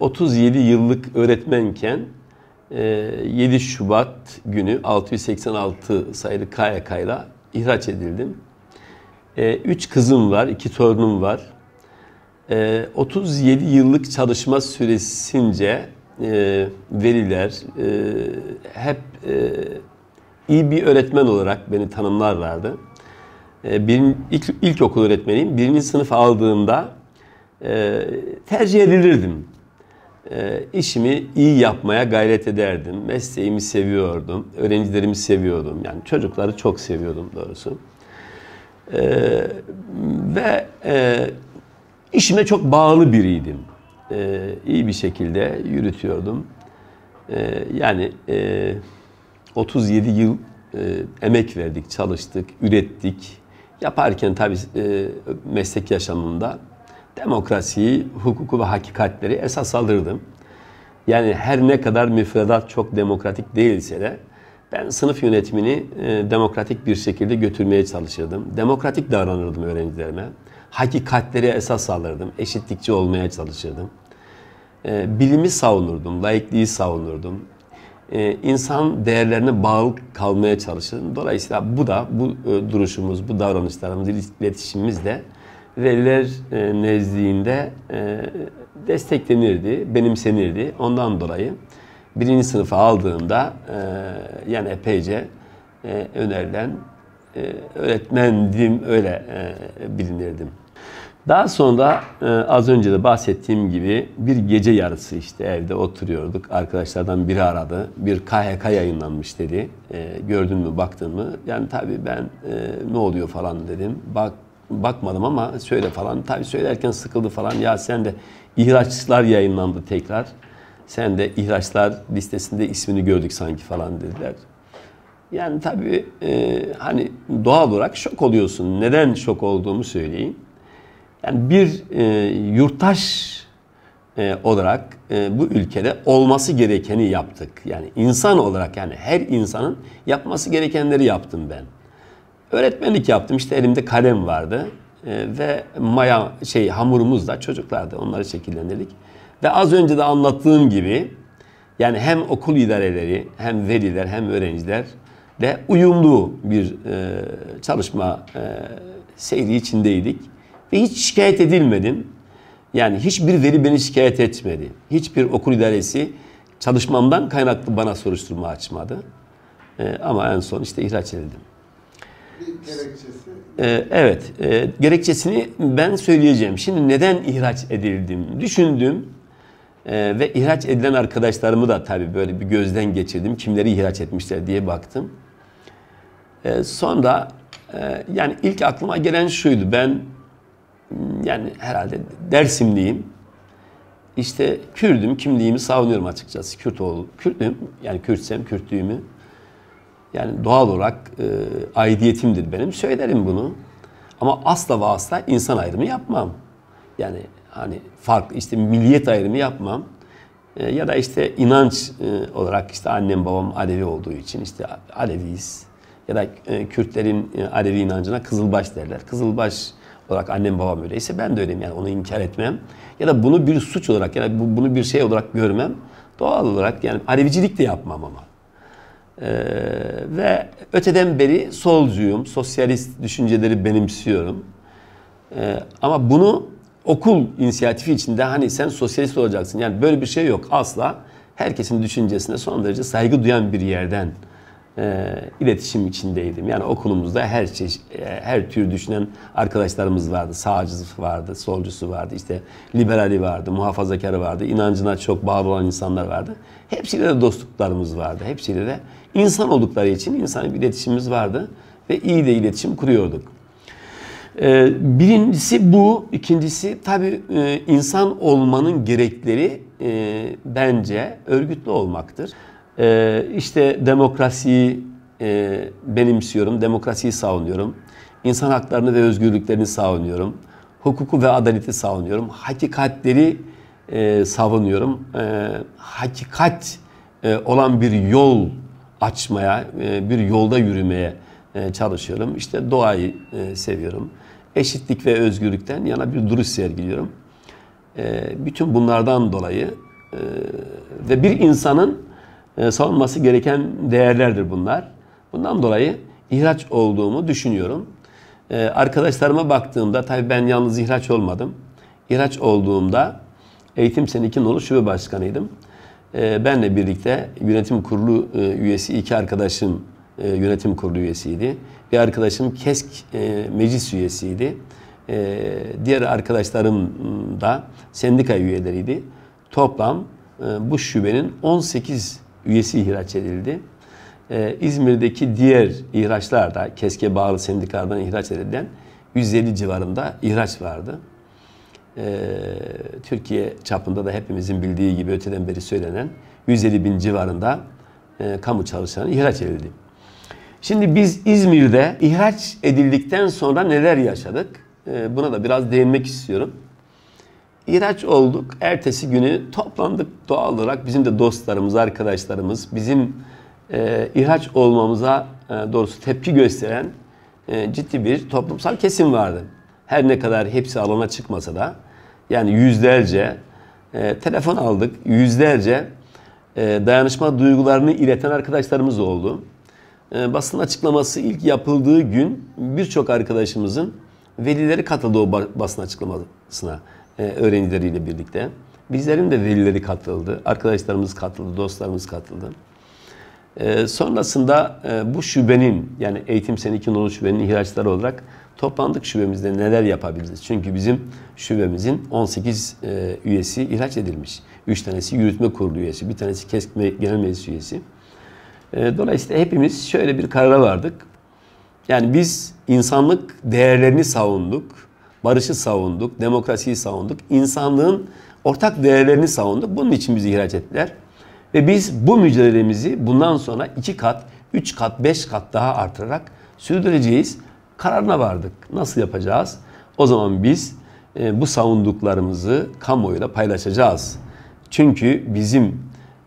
37 ee, yıllık öğretmenken 7 e, Şubat günü 686 sayılı KYK ile ihraç edildim. 3 ee, kızım var, 2 torunum var. 37 ee, yıllık çalışma süresince e, veriler e, hep iyi bir öğretmen olarak beni tanımlarlardı. Bir, ilk, okul öğretmeniyim. Birinci sınıf aldığımda e, tercih edilirdim. E, işimi iyi yapmaya gayret ederdim. Mesleğimi seviyordum. Öğrencilerimi seviyordum. Yani çocukları çok seviyordum doğrusu. E, ve e, işime çok bağlı biriydim. E, iyi bir şekilde yürütüyordum. E, yani e, 37 yıl e, emek verdik, çalıştık, ürettik. Yaparken tabii e, meslek yaşamında demokrasiyi, hukuku ve hakikatleri esas alırdım. Yani her ne kadar müfredat çok demokratik değilse de ben sınıf yönetimini e, demokratik bir şekilde götürmeye çalışırdım. Demokratik davranırdım öğrencilerime. Hakikatleri esas alırdım. Eşitlikçi olmaya çalışırdım. E, bilimi savunurdum, laikliği savunurdum. E, insan değerlerine bağlı kalmaya çalışırdım. Dolayısıyla bu da bu e, duruşumuz, bu davranışlarımız, iletişimimiz de veliler e, nezdinde e, desteklenirdi, benimsenirdi. Ondan dolayı birinci sınıfa aldığımda e, yani epeyce e, önerilen öğretmendim, öyle bilinirdim. Daha sonra az önce de bahsettiğim gibi bir gece yarısı işte evde oturuyorduk. Arkadaşlardan biri aradı. Bir KHK yayınlanmış dedi. E, gördün mü baktın mı? Yani tabii ben e, ne oluyor falan dedim. Bak bakmadım ama söyle falan. Tabii söylerken sıkıldı falan. Ya sen de ihraçlar yayınlandı tekrar. Sen de ihraçlar listesinde ismini gördük sanki falan dediler. Yani tabii e, hani doğal olarak şok oluyorsun. Neden şok olduğumu söyleyeyim. Yani bir e, yurttaş e, olarak e, bu ülkede olması gerekeni yaptık. Yani insan olarak yani her insanın yapması gerekenleri yaptım ben. Öğretmenlik yaptım. İşte elimde kalem vardı. E, ve maya şey hamurumuz hamurumuzla çocuklardı. Onları şekillendirdik. Ve az önce de anlattığım gibi yani hem okul idareleri hem veliler hem öğrenciler de uyumlu bir e, çalışma e, seyri içindeydik. Ve hiç şikayet edilmedim. Yani hiçbir veli beni şikayet etmedi. Hiçbir okul idaresi çalışmamdan kaynaklı bana soruşturma açmadı. E, ama en son işte ihraç edildim. Gerekçesi. Ee, evet. E, gerekçesini ben söyleyeceğim. Şimdi neden ihraç edildim? Düşündüm. E, ve ihraç edilen arkadaşlarımı da tabii böyle bir gözden geçirdim. Kimleri ihraç etmişler diye baktım. E, ee, sonra e, yani ilk aklıma gelen şuydu. Ben mm, yani herhalde Dersimliyim. İşte Kürdüm, kimliğimi savunuyorum açıkçası. Kürt ol, Kürdüm, yani Kürtsem Kürtlüğümü. Yani doğal olarak e, aidiyetimdir benim. Söylerim bunu. Ama asla ve asla insan ayrımı yapmam. Yani hani fark işte milliyet ayrımı yapmam. E, ya da işte inanç e, olarak işte annem babam Alevi olduğu için işte Aleviyiz. Ya da e, Kürtlerin e, Alevi inancına Kızılbaş derler. Kızılbaş olarak annem babam öyleyse ben de öyleyim yani onu inkar etmem. Ya da bunu bir suç olarak ya da bunu bir şey olarak görmem. Doğal olarak yani Alevicilik de yapmam ama. Ee, ve öteden beri solcuyum, sosyalist düşünceleri benimsiyorum. Ee, ama bunu okul inisiyatifi içinde hani sen sosyalist olacaksın. Yani böyle bir şey yok asla. Herkesin düşüncesine son derece saygı duyan bir yerden e, iletişim içindeydim. Yani okulumuzda her şey, e, her tür düşünen arkadaşlarımız vardı. Sağcısı vardı, solcusu vardı, işte liberali vardı, muhafazakarı vardı, inancına çok bağlı olan insanlar vardı. Hepsiyle de dostluklarımız vardı. Hepsiyle de insan oldukları için insan bir iletişimimiz vardı ve iyi de iletişim kuruyorduk. E, birincisi bu, ikincisi tabii e, insan olmanın gerekleri e, bence örgütlü olmaktır e, işte demokrasiyi e, benimsiyorum, demokrasiyi savunuyorum. insan haklarını ve özgürlüklerini savunuyorum. Hukuku ve adaleti savunuyorum. Hakikatleri e, savunuyorum. E, hakikat e, olan bir yol açmaya, e, bir yolda yürümeye e, çalışıyorum. İşte doğayı e, seviyorum. Eşitlik ve özgürlükten yana bir duruş sergiliyorum. E, bütün bunlardan dolayı e, ve bir insanın e, savunması gereken değerlerdir bunlar. Bundan dolayı ihraç olduğumu düşünüyorum. E, arkadaşlarıma baktığımda tabii ben yalnız ihraç olmadım. İhraç olduğumda Eğitim Seneki Nolu Şube Başkanıydım. E, benle birlikte yönetim kurulu e, üyesi iki arkadaşım yönetim kurulu üyesiydi. Bir arkadaşım KESK meclis üyesiydi. diğer arkadaşlarım da sendika üyeleriydi. Toplam bu şubenin 18 üyesi ihraç edildi. Ee, İzmir'deki diğer ihraçlarda keske bağlı sendikadan ihraç edilen 150 civarında ihraç vardı. Ee, Türkiye çapında da hepimizin bildiği gibi öteden beri söylenen 150 bin civarında e, kamu çalışanı ihraç edildi. Şimdi biz İzmir'de ihraç edildikten sonra neler yaşadık? Ee, buna da biraz değinmek istiyorum. İraç olduk. Ertesi günü toplandık doğal olarak bizim de dostlarımız, arkadaşlarımız, bizim e, ihraç olmamıza e, doğrusu tepki gösteren e, ciddi bir toplumsal kesim vardı. Her ne kadar hepsi alana çıkmasa da yani yüzlerce e, telefon aldık, yüzlerce e, dayanışma duygularını ileten arkadaşlarımız oldu. E, basın açıklaması ilk yapıldığı gün birçok arkadaşımızın velileri katıldı o basın açıklamasına. E, öğrencileriyle birlikte. Bizlerin de velileri katıldı, arkadaşlarımız katıldı, dostlarımız katıldı. E, sonrasında e, bu şubenin yani eğitim seneki 2010 şubenin ihraçları olarak toplandık şubemizde neler yapabiliriz? Çünkü bizim şubemizin 18 üyesi ihraç edilmiş. 3 tanesi yürütme kurulu üyesi, bir tanesi keskme genel meclis üyesi. dolayısıyla hepimiz şöyle bir karara vardık. Yani biz insanlık değerlerini savunduk barışı savunduk, demokrasiyi savunduk, insanlığın ortak değerlerini savunduk. Bunun için bizi ihraç ettiler. Ve biz bu mücadelemizi bundan sonra iki kat, üç kat, beş kat daha artırarak sürdüreceğiz. Kararına vardık. Nasıl yapacağız? O zaman biz e, bu savunduklarımızı kamuoyuyla paylaşacağız. Çünkü bizim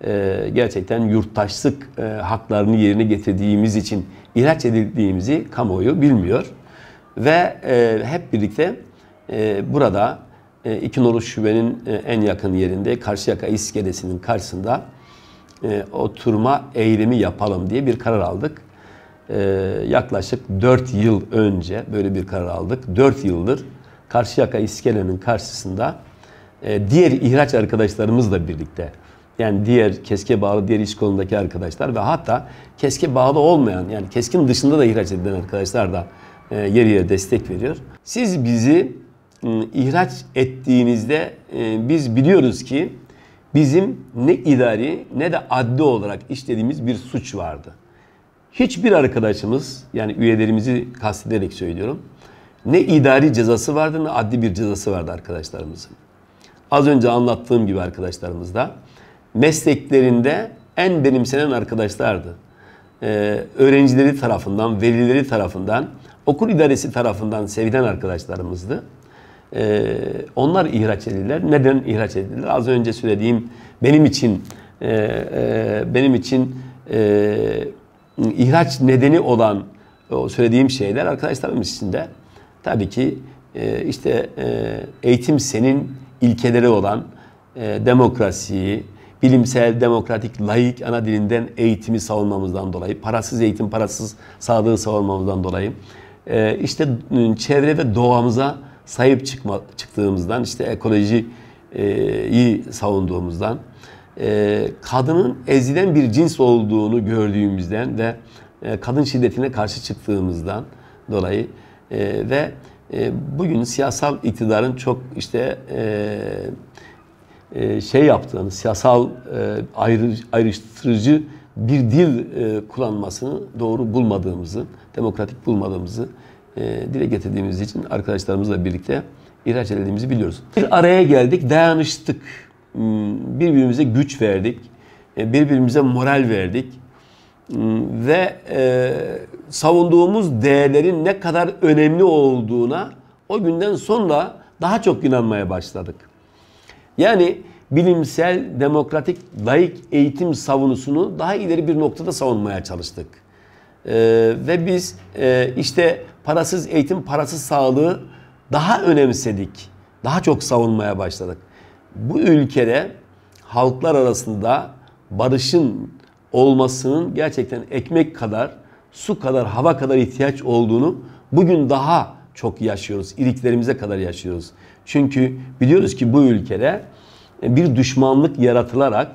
e, gerçekten yurttaşlık e, haklarını yerine getirdiğimiz için ihraç edildiğimizi kamuoyu bilmiyor. Ve e, hep birlikte ee, burada e, iki nolu Şube'nin e, en yakın yerinde Karşıyaka iskelesinin karşısında e, oturma eylemi yapalım diye bir karar aldık. Ee, yaklaşık 4 yıl önce böyle bir karar aldık. 4 yıldır Karşıyaka iskelenin karşısında diğer ihraç arkadaşlarımızla birlikte yani diğer keske bağlı diğer iş kolundaki arkadaşlar ve hatta keske bağlı olmayan yani keskin dışında da ihraç edilen arkadaşlar da e, yer yere destek veriyor. Siz bizi ihraç ettiğinizde e, biz biliyoruz ki bizim ne idari ne de adli olarak işlediğimiz bir suç vardı. Hiçbir arkadaşımız yani üyelerimizi kastederek söylüyorum. Ne idari cezası vardı ne adli bir cezası vardı arkadaşlarımızın. Az önce anlattığım gibi arkadaşlarımız da mesleklerinde en benimsenen arkadaşlardı. Ee, öğrencileri tarafından, velileri tarafından, okul idaresi tarafından sevilen arkadaşlarımızdı. Ee, onlar ihraç edildiler. Neden ihraç edildiler? Az önce söylediğim benim için e, e, benim için e, ihraç nedeni olan o söylediğim şeyler arkadaşlarımız içinde. tabii ki işte eğitim senin ilkeleri olan demokrasiyi, bilimsel, demokratik, layık ana dilinden eğitimi savunmamızdan dolayı, parasız eğitim, parasız sağlığı savunmamızdan dolayı, işte çevre ve doğamıza sahip çıkma, çıktığımızdan, işte ekolojiyi e, savunduğumuzdan, e, kadının ezilen bir cins olduğunu gördüğümüzden ve e, kadın şiddetine karşı çıktığımızdan dolayı ve bugün siyasal iktidarın çok işte şey yaptığını, siyasal ayrıştırıcı bir dil kullanmasını doğru bulmadığımızı, demokratik bulmadığımızı e, dile getirdiğimiz için arkadaşlarımızla birlikte ihraç edildiğimizi biliyoruz. Bir araya geldik, dayanıştık. Hmm, birbirimize güç verdik. E, birbirimize moral verdik. Hmm, ve e, savunduğumuz değerlerin ne kadar önemli olduğuna o günden sonra daha çok inanmaya başladık. Yani bilimsel, demokratik, layık eğitim savunusunu daha ileri bir noktada savunmaya çalıştık. Ee, ve biz e, işte parasız eğitim, parasız sağlığı daha önemsedik. Daha çok savunmaya başladık. Bu ülkede halklar arasında barışın olmasının gerçekten ekmek kadar, su kadar, hava kadar ihtiyaç olduğunu bugün daha çok yaşıyoruz. İliklerimize kadar yaşıyoruz. Çünkü biliyoruz ki bu ülkede e, bir düşmanlık yaratılarak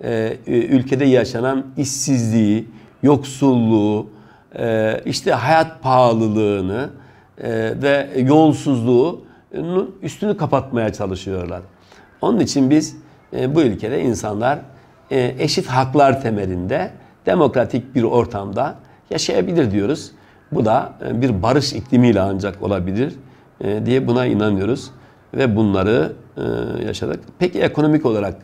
e, e, ülkede yaşanan işsizliği, yoksulluğu, ee, işte hayat pahalılığını e, ve yolsuzluğu üstünü kapatmaya çalışıyorlar. Onun için biz e, bu ülkede insanlar e, eşit haklar temelinde demokratik bir ortamda yaşayabilir diyoruz. Bu da bir barış iklimiyle ancak olabilir diye buna inanıyoruz ve bunları yaşadık. Peki ekonomik olarak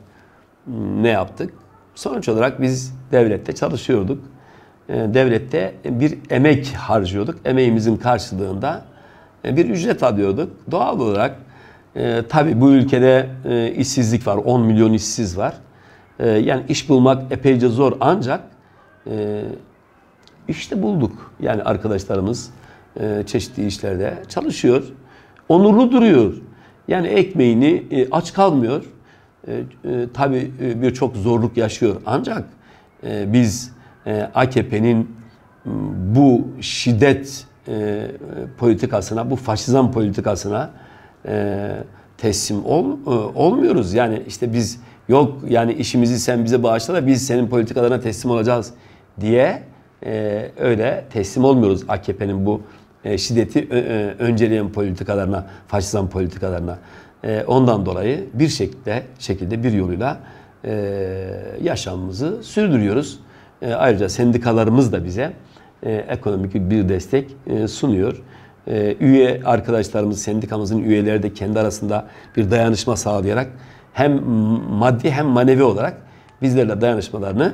ne yaptık? Sonuç olarak biz devlette çalışıyorduk. E, devlette bir emek harcıyorduk. Emeğimizin karşılığında e, bir ücret alıyorduk. Doğal olarak e, tabii bu ülkede e, işsizlik var. 10 milyon işsiz var. yani iş bulmak epeyce zor ancak işte bulduk. Yani arkadaşlarımız çeşitli işlerde çalışıyor. Onurlu duruyor. Yani ekmeğini aç kalmıyor. E, e, tabii birçok zorluk yaşıyor. Ancak e, biz e, AKP'nin bu şiddet e, politikasına, bu faşizm politikasına e, teslim ol, olmuyoruz. Yani işte biz yok yani işimizi sen bize bağışla da biz senin politikalarına teslim olacağız diye öyle teslim olmuyoruz AKP'nin bu şiddeti önceleyen politikalarına, faşizm politikalarına. Ondan dolayı bir şekilde, şekilde bir yoluyla yaşamımızı sürdürüyoruz. E, ayrıca sendikalarımız da bize e, ekonomik bir destek e, sunuyor. E, üye arkadaşlarımız, sendikamızın üyeleri de kendi arasında bir dayanışma sağlayarak hem maddi hem manevi olarak bizlerle dayanışmalarını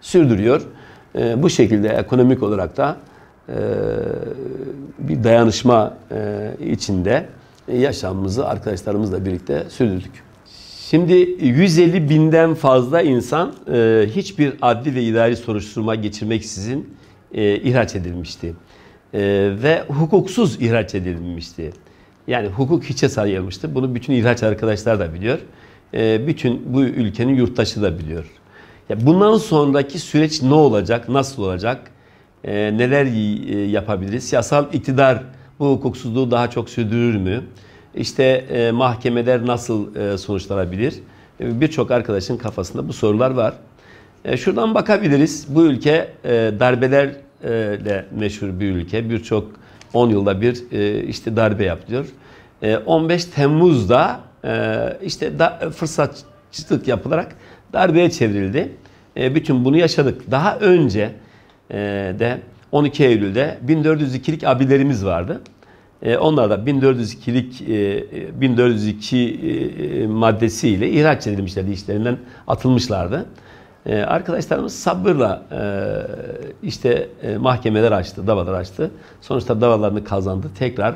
sürdürüyor. E, bu şekilde ekonomik olarak da e, bir dayanışma e, içinde yaşamımızı arkadaşlarımızla birlikte sürdürdük. Şimdi 150 binden fazla insan e, hiçbir adli ve idari soruşturma geçirmeksizin e, ihraç edilmişti. E, ve hukuksuz ihraç edilmişti. Yani hukuk hiçe sayılmıştı. Bunu bütün ihraç arkadaşlar da biliyor. E, bütün bu ülkenin yurttaşı da biliyor. Ya bundan sonraki süreç ne olacak, nasıl olacak, e, neler e, yapabiliriz? Siyasal iktidar bu hukuksuzluğu daha çok sürdürür mü? işte e, mahkemeler nasıl e, sonuçlanabilir? E, Birçok arkadaşın kafasında bu sorular var. E, şuradan bakabiliriz. Bu ülke e, darbelerle meşhur bir ülke. Birçok 10 yılda bir e, işte darbe yapıyor. E, 15 Temmuz'da e, işte da, fırsatçılık yapılarak darbeye çevrildi. E, bütün bunu yaşadık. Daha önce e, de 12 Eylül'de 1402'lik abilerimiz vardı. E, onlar da 1402'lik 1402 e, e, maddesiyle ihraç edilmişlerdi işlerinden atılmışlardı. Arkadaşlarımız sabırla işte mahkemeler açtı, davalar açtı. Sonuçta davalarını kazandı. Tekrar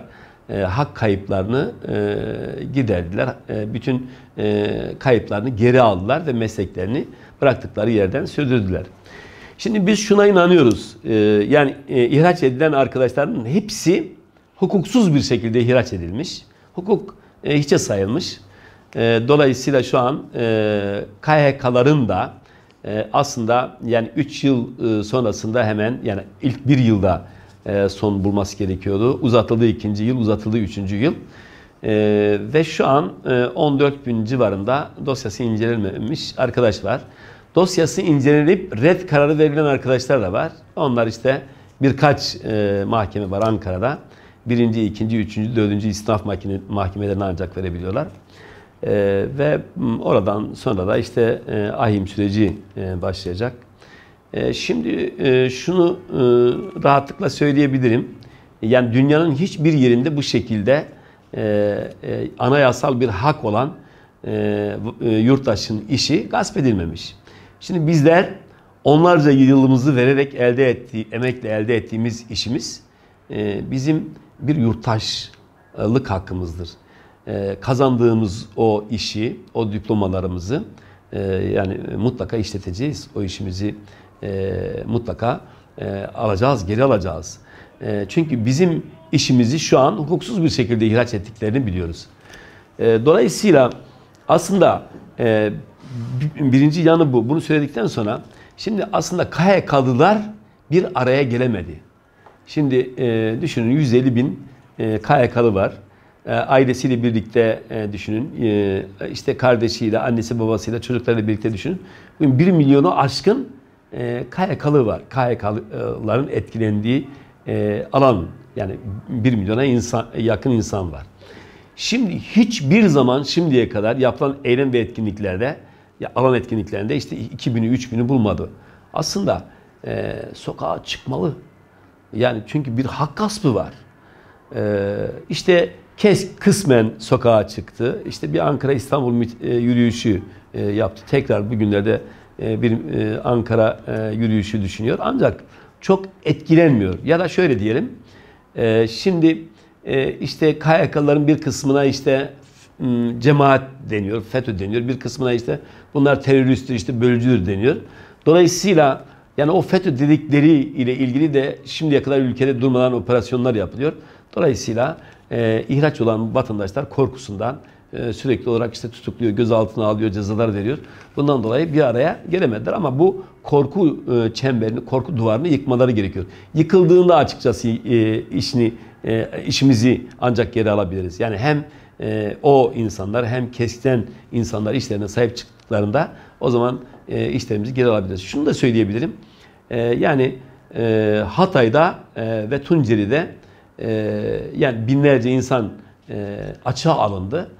hak kayıplarını giderdiler. Bütün kayıplarını geri aldılar ve mesleklerini bıraktıkları yerden sürdürdüler. Şimdi biz şuna inanıyoruz. Yani ihraç edilen arkadaşların hepsi hukuksuz bir şekilde ihraç edilmiş. Hukuk e, hiçe sayılmış. E, dolayısıyla şu an e, KHK'ların da e, aslında yani 3 yıl e, sonrasında hemen yani ilk 1 yılda e, son bulması gerekiyordu. Uzatıldı ikinci yıl, uzatıldı üçüncü yıl. E, ve şu an e, 14 bin civarında dosyası incelenmemiş arkadaş var. Dosyası incelenip red kararı verilen arkadaşlar da var. Onlar işte birkaç e, mahkeme var Ankara'da birinci, ikinci, üçüncü, dördüncü istinaf mahkemelerine ancak verebiliyorlar. E, ve oradan sonra da işte e, ahim süreci e, başlayacak. E, şimdi e, şunu e, rahatlıkla söyleyebilirim. Yani dünyanın hiçbir yerinde bu şekilde e, e, anayasal bir hak olan e, e, yurttaşın işi gasp edilmemiş. Şimdi bizler onlarca yılımızı vererek elde ettiği, emekle elde ettiğimiz işimiz e, bizim bir yurttaşlık hakkımızdır. Ee, kazandığımız o işi, o diplomalarımızı e, yani mutlaka işleteceğiz. O işimizi e, mutlaka e, alacağız, geri alacağız. çünkü bizim işimizi şu an hukuksuz bir şekilde ihraç ettiklerini biliyoruz. dolayısıyla aslında birinci yanı bu. Bunu söyledikten sonra şimdi aslında KHK'lılar bir araya gelemedi. Şimdi e, düşünün 150 bin e, KYK'lı var. E, ailesiyle birlikte e, düşünün. E, işte kardeşiyle, annesi babasıyla, çocuklarıyla birlikte düşünün. Bugün 1 milyonu aşkın e, KYK'lı var. KYK'lıların etkilendiği e, alan yani 1 milyona insan, yakın insan var. Şimdi hiçbir zaman şimdiye kadar yapılan eylem ve etkinliklerde ya alan etkinliklerinde işte 2000'i 3000'i bulmadı. Aslında e, sokağa çıkmalı yani çünkü bir hak gaspı var. Ee, işte kes kısmen sokağa çıktı. İşte bir Ankara İstanbul e, yürüyüşü e, yaptı. Tekrar bugünlerde e, bir Ankara yürüyüşü düşünüyor. Ancak çok etkilenmiyor. Ya da şöyle diyelim. Şimdi işte KYK'ların bir kısmına işte cemaat deniyor, FETÖ deniyor. Bir kısmına işte bunlar teröristtir, işte bölücüdür deniyor. Dolayısıyla yani o FETÖ dedikleri ile ilgili de şimdiye kadar ülkede durmadan operasyonlar yapılıyor. Dolayısıyla e, ihraç olan vatandaşlar korkusundan e, sürekli olarak işte tutukluyor, gözaltına alıyor, cezalar veriyor. Bundan dolayı bir araya gelemediler ama bu korku e, çemberini, korku duvarını yıkmaları gerekiyor. Yıkıldığında açıkçası e, işini e, işimizi ancak geri alabiliriz. Yani hem e, o insanlar hem kesken insanlar işlerine sahip çıktıklarında o zaman e, işlerimizi geri alabiliriz. Şunu da söyleyebilirim. E, yani e, Hatay'da e, ve Tunceli'de yani binlerce insan açığa alındı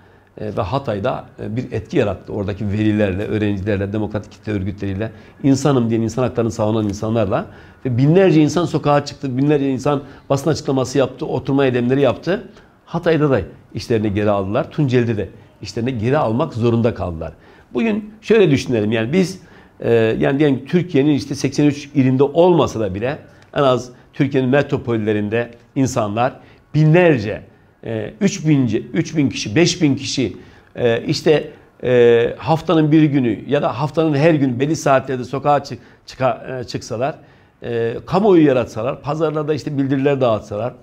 ve Hatay'da bir etki yarattı. Oradaki velilerle, öğrencilerle, demokratik kitle örgütleriyle, insanım diyen insan haklarını savunan insanlarla ve binlerce insan sokağa çıktı, binlerce insan basın açıklaması yaptı, oturma eylemleri yaptı. Hatay'da da işlerini geri aldılar. Tunceli'de de işlerini geri almak zorunda kaldılar. Bugün şöyle düşünelim yani biz ee, yani diyelim Türkiye'nin işte 83 ilinde olmasa da bile en az Türkiye'nin metropollerinde insanlar binlerce, 3000, e, 3000 kişi, 5000 kişi e, işte e, haftanın bir günü ya da haftanın her gün belli saatlerde sokağa çık, çıka, çıksalar, kamuoyu yaratsalar, pazarlarda işte bildiriler dağıtsalar,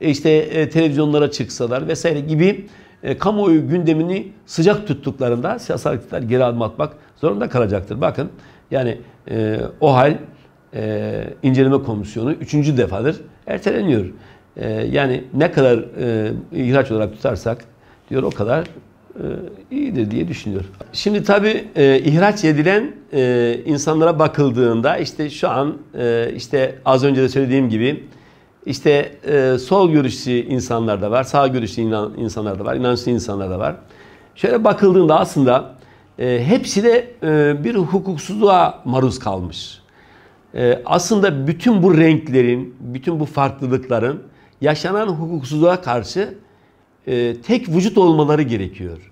işte televizyonlara çıksalar vesaire gibi e, kamuoyu gündemini sıcak tuttuklarında siyasal iktidar geri adım atmak zorunda kalacaktır. Bakın yani e, o hal e, inceleme komisyonu üçüncü defadır erteleniyor. E, yani ne kadar e, ihraç olarak tutarsak diyor o kadar e, iyidir diye düşünüyor. Şimdi tabii e, ihraç edilen e, insanlara bakıldığında işte şu an e, işte az önce de söylediğim gibi işte e, sol görüşlü insanlar da var, sağ görüşlü inan, insanlar da var, inançlı insanlar da var. Şöyle bakıldığında aslında e, hepsi de e, bir hukuksuzluğa maruz kalmış. E, aslında bütün bu renklerin, bütün bu farklılıkların yaşanan hukuksuzluğa karşı e, tek vücut olmaları gerekiyor.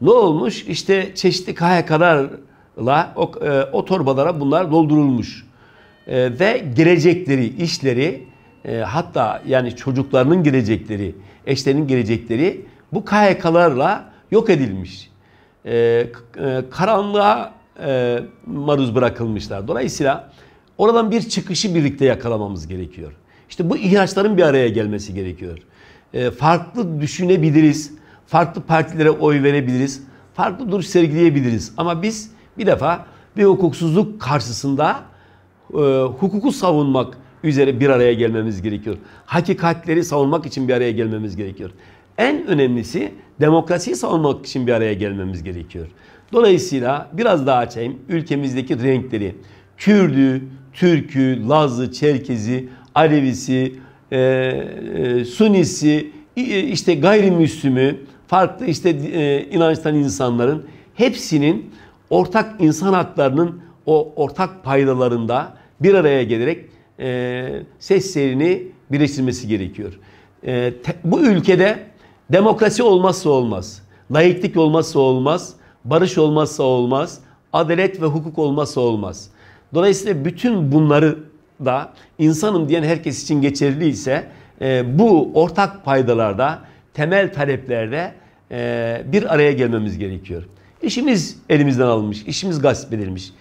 Ne olmuş? İşte çeşitli KHK'larla o, e, o torbalara bunlar doldurulmuş. E, ve gelecekleri, işleri e, hatta yani çocuklarının gelecekleri, eşlerinin gelecekleri bu KHK'larla yok edilmiş. E, e, karanlığa e, maruz bırakılmışlar. Dolayısıyla oradan bir çıkışı birlikte yakalamamız gerekiyor. İşte bu ihtiyaçların bir araya gelmesi gerekiyor. E, farklı düşünebiliriz, farklı partilere oy verebiliriz, farklı duruş sergileyebiliriz. Ama biz bir defa bir hukuksuzluk karşısında e, hukuku savunmak, üzere bir araya gelmemiz gerekiyor. Hakikatleri savunmak için bir araya gelmemiz gerekiyor. En önemlisi demokrasiyi savunmak için bir araya gelmemiz gerekiyor. Dolayısıyla biraz daha açayım. Ülkemizdeki renkleri, Kürdü, Türkü, Lazlı, Çerkezi, Alevisi, e, e, Sunisi, e, işte gayrimüslimi, farklı işte e, inançtan insanların hepsinin ortak insan haklarının o ortak paydalarında bir araya gelerek e, seslerini birleştirmesi gerekiyor. E, te, bu ülkede demokrasi olmazsa olmaz, layıklık olmazsa olmaz, barış olmazsa olmaz, adalet ve hukuk olmazsa olmaz. Dolayısıyla bütün bunları da insanım diyen herkes için geçerli ise e, bu ortak paydalarda, temel taleplerde e, bir araya gelmemiz gerekiyor. İşimiz elimizden alınmış, işimiz gasp edilmiş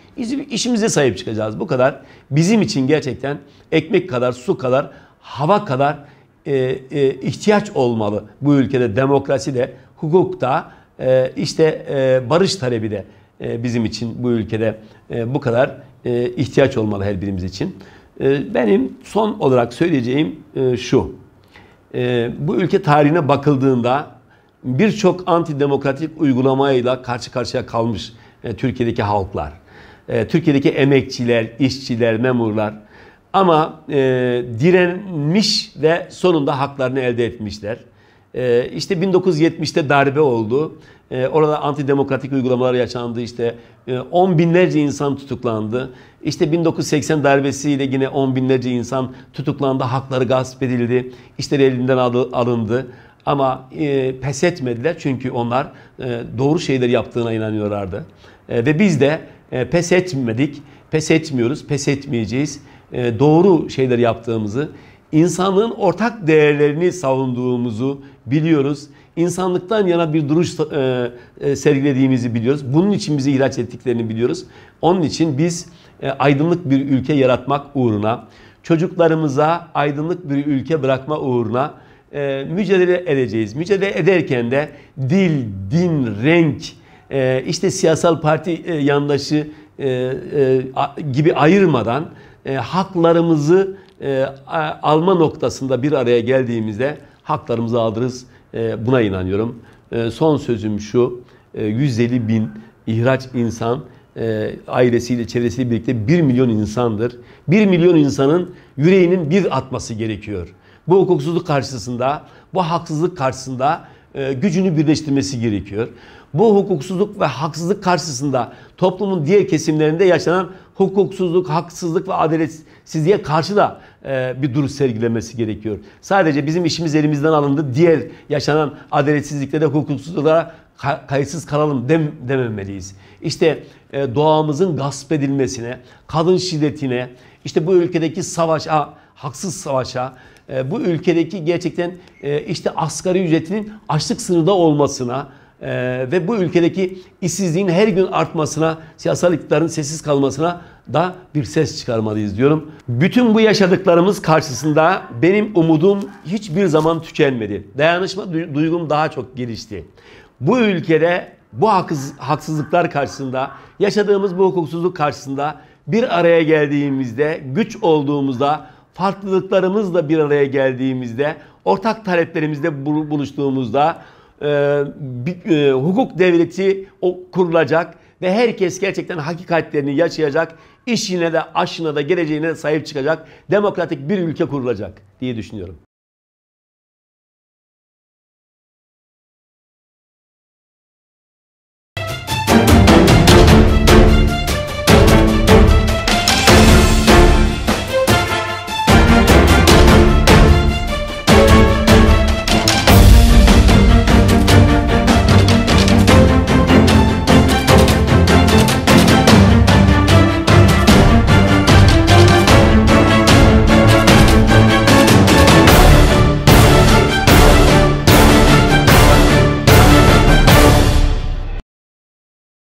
işimize sahip çıkacağız. Bu kadar bizim için gerçekten ekmek kadar, su kadar, hava kadar e, e, ihtiyaç olmalı bu ülkede demokrasi de, hukuk da, e, işte e, barış talebi de e, bizim için bu ülkede e, bu kadar e, ihtiyaç olmalı her birimiz için. E, benim son olarak söyleyeceğim e, şu. E, bu ülke tarihine bakıldığında birçok antidemokratik uygulamayla karşı karşıya kalmış e, Türkiye'deki halklar. E, Türkiye'deki emekçiler, işçiler, memurlar ama e, direnmiş ve sonunda haklarını elde etmişler. E, işte 1970'te darbe oldu. E, orada antidemokratik uygulamalar yaşandı. İşte e, on binlerce insan tutuklandı. İşte 1980 darbesiyle yine on binlerce insan tutuklandı. Hakları gasp edildi. İşleri elinden alındı. Ama e, pes etmediler çünkü onlar e, doğru şeyler yaptığına inanıyorlardı. E, ve biz de e, pes etmedik, pes etmiyoruz, pes etmeyeceğiz. E, doğru şeyler yaptığımızı, insanlığın ortak değerlerini savunduğumuzu biliyoruz. İnsanlıktan yana bir duruş e, sergilediğimizi biliyoruz. Bunun için bizi ihraç ettiklerini biliyoruz. Onun için biz aydınlık bir ülke yaratmak uğruna, çocuklarımıza aydınlık bir ülke bırakma uğruna mücadele edeceğiz. Mücadele ederken de dil, din, renk, e, işte siyasal parti e, yandaşı e, e, gibi ayırmadan e, haklarımızı alma noktasında bir araya geldiğimizde haklarımızı alırız. buna inanıyorum. son sözüm şu. 150 bin ihraç insan ailesiyle, çevresiyle birlikte 1 milyon insandır. 1 milyon insanın yüreğinin bir atması gerekiyor. Bu hukuksuzluk karşısında, bu haksızlık karşısında gücünü birleştirmesi gerekiyor bu hukuksuzluk ve haksızlık karşısında toplumun diğer kesimlerinde yaşanan hukuksuzluk, haksızlık ve adaletsizliğe karşı da e, bir duruş sergilemesi gerekiyor. Sadece bizim işimiz elimizden alındı, diğer yaşanan adaletsizliklere, hukuksuzluklara kayıtsız kalalım dem dememeliyiz. İşte e, doğamızın gasp edilmesine, kadın şiddetine, işte bu ülkedeki savaşa, haksız savaşa, e, bu ülkedeki gerçekten e, işte asgari ücretinin açlık sınırında olmasına, e, ve bu ülkedeki işsizliğin her gün artmasına, siyasal iktidarın sessiz kalmasına da bir ses çıkarmalıyız diyorum. Bütün bu yaşadıklarımız karşısında benim umudum hiçbir zaman tükenmedi. Dayanışma duygum daha çok gelişti. Bu ülkede bu haksızlıklar karşısında, yaşadığımız bu hukuksuzluk karşısında bir araya geldiğimizde, güç olduğumuzda, farklılıklarımızla bir araya geldiğimizde, ortak taleplerimizde buluştuğumuzda e, e, hukuk devleti o kurulacak ve herkes gerçekten hakikatlerini yaşayacak, işine de aşına da geleceğine de sahip çıkacak, demokratik bir ülke kurulacak diye düşünüyorum.